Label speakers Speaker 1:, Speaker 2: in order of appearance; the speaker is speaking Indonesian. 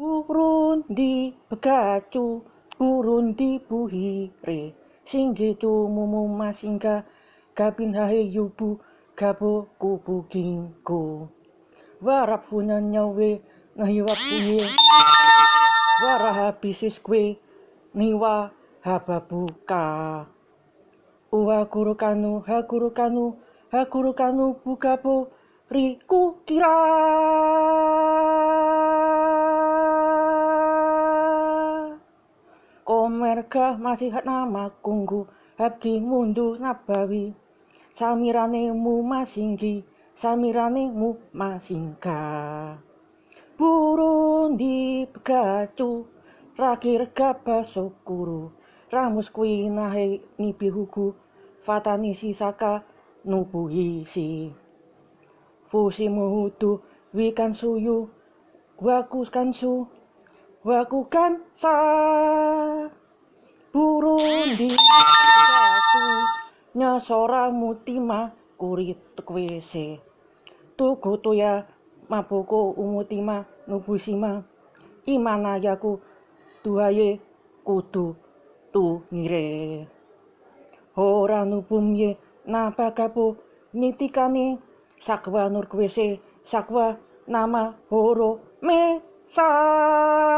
Speaker 1: Burun di begacu, gurun di buhire, singge cumumu masingga, gabin hahe yubu, gabo kubu kingko. Warap hunan nyawe, nahiwap kuye, waraha bisis kwe, niwa hababuka. Uwa guru kanu, ha guru kanu, ha guru kanu bugapo, riku kira. Mereka masih nama kunggu Habgi mundu nabawi Samirane mu masinggi Samirane Samiranemu masingka Burundi pegacu Rakir sokuru Ramus kui nahe hugu Fatani sisaka Fusi muhudu wikan suyu Wakuskan su Wakukan sa di nyasora muti ma kuri tuku WC tuku ya mabuku umuti ma nubusi ma imana yaku duhaye kudu tu ngire ora nubum ye napa kapu nyitikani sakwa nur kuwese sakwa nama horo me sa